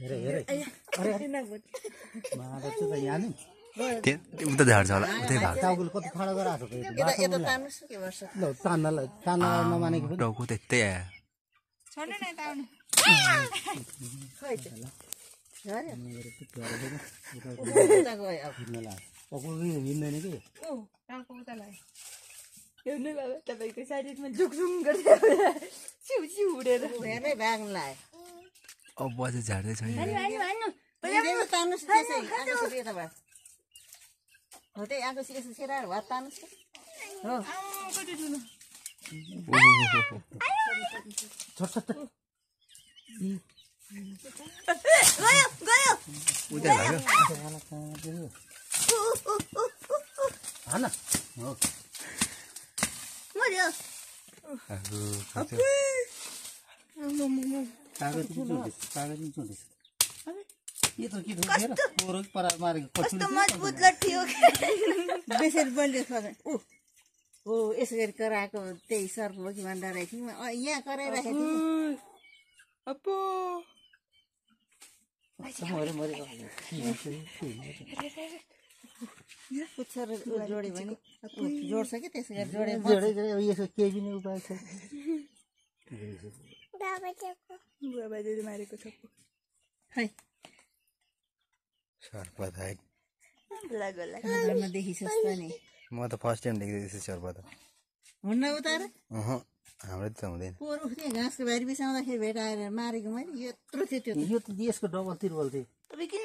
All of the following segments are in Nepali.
हेर हेर यहाँ नै उता झार्छ होला उतै भाग टाउकुले कति फाडा गराएको छ तान्न तान्न नमानेको टाउको त्यस्तै आयो हिँड्दैन कि तपाईँको शरीरमा झुकझुङ गरेर सिउ सिउ उडेर भाग्नु लाग्यो अब अझै झार्दै छैन मर्यो कागज हो यसो गरी कराएको त्यही सर्प हो कि भन्दा रहेको थियौँ यहाँ कराइरहेको थिएँ जोड्यो भने जोड्छ कि त्यसो गरी जोडे यसो केही पनि उपाय छ म त फर्स्ट टाइम देख्दैछु सर्पदा हुन्न हाम्रो त हुँदैन घाँसको बारी बिसाउँदाखेरि भेटाएर मारेको मैले यत्रो थियो त्यो यो त यसको डबल तिर्बल थियो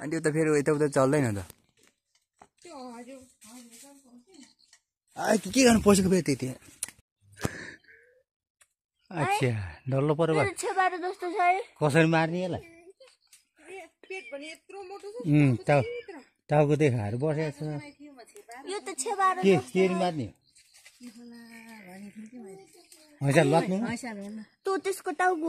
अनि त्यो त फेरि यताउता चल्दैन त के गर्नु पसेको फेरि त्यति अच्छा डल्लो पऱ्यो कसरी मार्ने यसलाई टाउको देखाहरू बसेको छ के के मार्ने त्यसको टाउको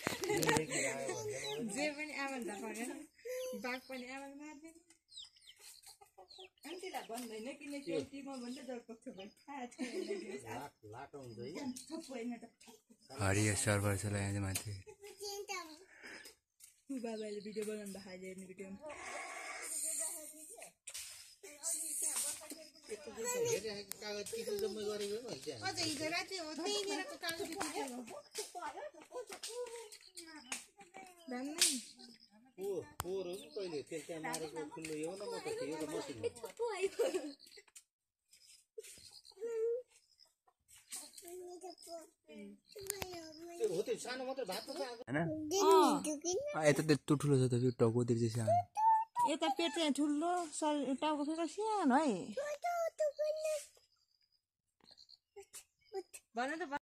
भन्दैन किनकि तिमीमा भन्दा भयो थाहा हरियो सर्भर छ माथि बाबाले भिडियो बनाउनु भएको हेर्ने भिडियो त्यहाँ मारेको खुल्लो यो म त यता त्यो ठुलो छ त्यो टाउको देख्छ सानो यता पेट ठुलो टाउको फेरि सानो है भन त